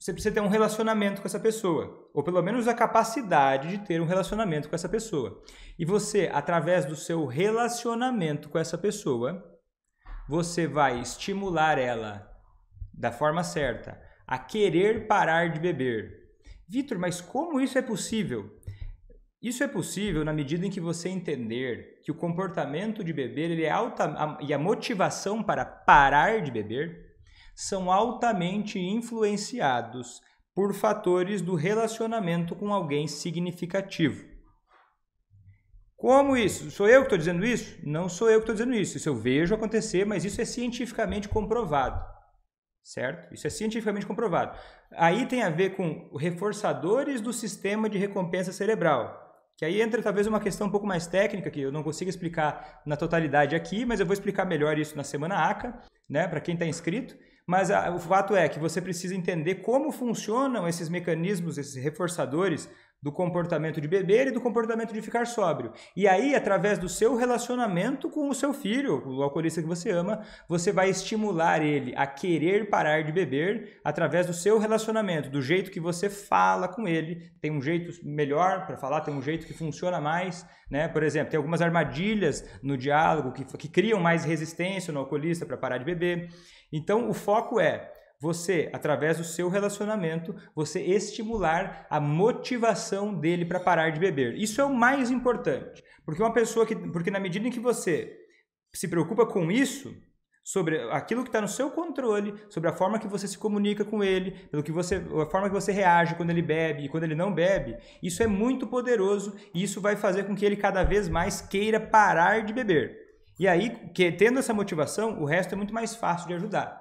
você precisa ter um relacionamento com essa pessoa, ou pelo menos a capacidade de ter um relacionamento com essa pessoa. E você, através do seu relacionamento com essa pessoa, você vai estimular ela da forma certa a querer parar de beber. Vitor, mas como isso é possível? Isso é possível na medida em que você entender que o comportamento de beber ele é alta e a motivação para parar de beber são altamente influenciados por fatores do relacionamento com alguém significativo. Como isso? Sou eu que estou dizendo isso? Não sou eu que estou dizendo isso. Isso eu vejo acontecer, mas isso é cientificamente comprovado. Certo? Isso é cientificamente comprovado. Aí tem a ver com reforçadores do sistema de recompensa cerebral. Que aí entra talvez uma questão um pouco mais técnica, que eu não consigo explicar na totalidade aqui, mas eu vou explicar melhor isso na semana ACA, né, para quem está inscrito. Mas a, ah, o fato é que você precisa entender como funcionam esses mecanismos, esses reforçadores, do comportamento de beber e do comportamento de ficar sóbrio. E aí, através do seu relacionamento com o seu filho, o alcoolista que você ama, você vai estimular ele a querer parar de beber através do seu relacionamento, do jeito que você fala com ele. Tem um jeito melhor para falar, tem um jeito que funciona mais, né? Por exemplo, tem algumas armadilhas no diálogo que, que criam mais resistência no alcoolista para parar de beber. Então, o foco é você, através do seu relacionamento, você estimular a motivação dele para parar de beber. Isso é o mais importante, porque uma pessoa que, porque na medida em que você se preocupa com isso, sobre aquilo que está no seu controle, sobre a forma que você se comunica com ele, pelo que você, a forma que você reage quando ele bebe e quando ele não bebe, isso é muito poderoso e isso vai fazer com que ele cada vez mais queira parar de beber. E aí, que, tendo essa motivação, o resto é muito mais fácil de ajudar.